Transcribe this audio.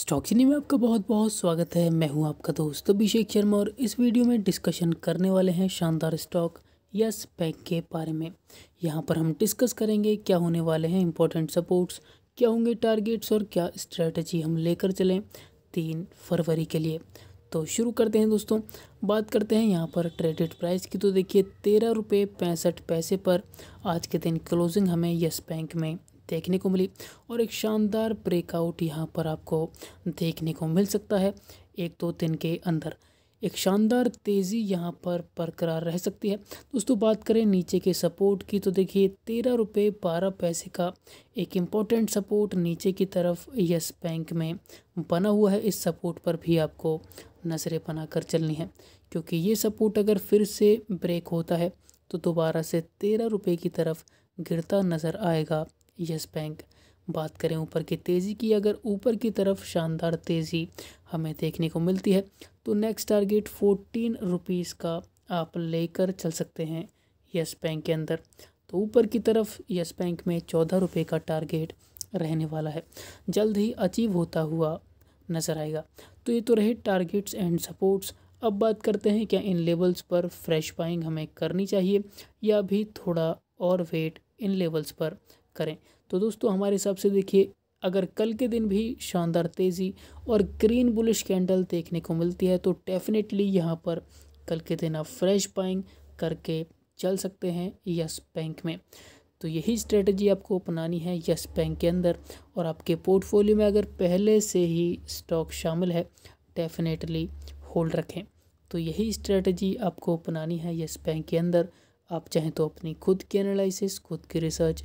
stock स्टॉक्सिनी में आपका बहुत बहुत स्वागत है मैं हूं आपका दोस्त अभिषेक शर्मा और इस वीडियो में डिस्कशन करने वाले हैं शानदार स्टॉक यस बैंक के बारे में यहां पर हम डिस्कस करेंगे क्या होने वाले हैं इंपॉर्टेंट सपोर्ट्स क्या होंगे टारगेट्स और क्या स्ट्रेटजी हम लेकर चलें तीन फरवरी के लिए तो शुरू करते हैं दोस्तों बात करते हैं यहाँ पर ट्रेडेड प्राइस की तो देखिए तेरह रुपये पैंसठ पैसे पर आज के दिन क्लोजिंग हमें यस बैंक में देखने को मिली और एक शानदार ब्रेकआउट यहाँ पर आपको देखने को मिल सकता है एक दो दिन के अंदर एक शानदार तेज़ी यहाँ पर बरकरार रह सकती है दोस्तों बात करें नीचे के सपोर्ट की तो देखिए तेरह रुपये बारह पैसे का एक इम्पॉर्टेंट सपोर्ट नीचे की तरफ यस बैंक में बना हुआ है इस सपोर्ट पर भी आपको नज़रें बनाकर चलनी है क्योंकि ये सपोर्ट अगर फिर से ब्रेक होता है तो दोबारा से तेरह रुपये की तरफ गिरता नज़र आएगा यस बैंक बात करें ऊपर की तेज़ी की अगर ऊपर की तरफ शानदार तेज़ी हमें देखने को मिलती है तो नेक्स्ट टारगेट फोर्टीन रुपीज़ का आप लेकर चल सकते हैं यस बैंक के अंदर तो ऊपर की तरफ यस बैंक में चौदह रुपये का टारगेट रहने वाला है जल्द ही अचीव होता हुआ नज़र आएगा तो ये तो रहे टारगेट्स एंड सपोर्ट्स अब बात करते हैं क्या इन लेवल्स पर फ्रेश बाइंग हमें करनी चाहिए या भी थोड़ा और वेट इन लेवल्स पर करें तो दोस्तों हमारे हिसाब से देखिए अगर कल के दिन भी शानदार तेज़ी और ग्रीन बुलिश कैंडल देखने को मिलती है तो डेफिनेटली यहाँ पर कल के दिन आप फ्रेश बाइंग करके चल सकते हैं यस बैंक में तो यही स्ट्रेटजी आपको अपनानी है यस बैंक के अंदर और आपके पोर्टफोलियो में अगर पहले से ही स्टॉक शामिल है डेफिनेटली होल्ड रखें तो यही स्ट्रेटजी आपको अपनानी है यस बैंक के अंदर आप चाहें तो अपनी खुद की एनालिसिस खुद की रिसर्च